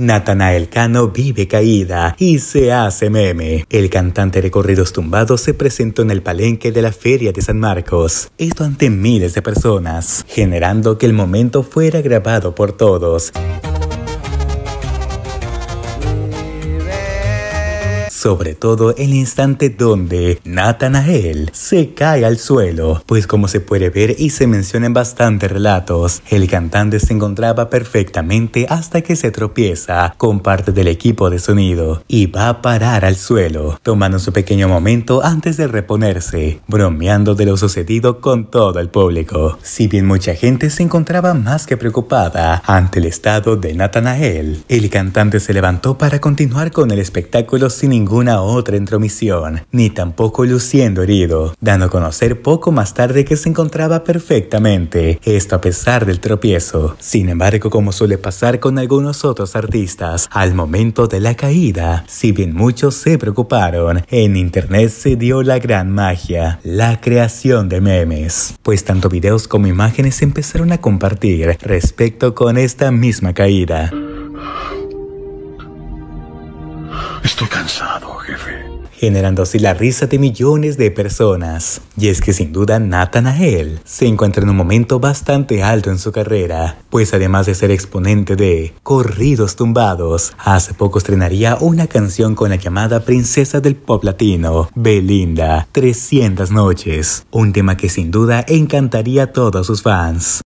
Natanael Cano vive caída y se hace meme. El cantante de corridos tumbados se presentó en el palenque de la Feria de San Marcos, esto ante miles de personas, generando que el momento fuera grabado por todos. sobre todo el instante donde Nathanael se cae al suelo, pues como se puede ver y se menciona en bastantes relatos, el cantante se encontraba perfectamente hasta que se tropieza con parte del equipo de sonido y va a parar al suelo, tomando su pequeño momento antes de reponerse, bromeando de lo sucedido con todo el público. Si bien mucha gente se encontraba más que preocupada ante el estado de Nathanael, el cantante se levantó para continuar con el espectáculo sin ningún otra intromisión, ni tampoco luciendo herido, dando a conocer poco más tarde que se encontraba perfectamente, esto a pesar del tropiezo. Sin embargo, como suele pasar con algunos otros artistas, al momento de la caída, si bien muchos se preocuparon, en internet se dio la gran magia, la creación de memes, pues tanto videos como imágenes empezaron a compartir respecto con esta misma caída. Estoy cansado, jefe. Generando así la risa de millones de personas. Y es que sin duda Nathanael se encuentra en un momento bastante alto en su carrera, pues además de ser exponente de Corridos Tumbados, hace poco estrenaría una canción con la llamada princesa del pop latino, Belinda, 300 noches, un tema que sin duda encantaría a todos sus fans.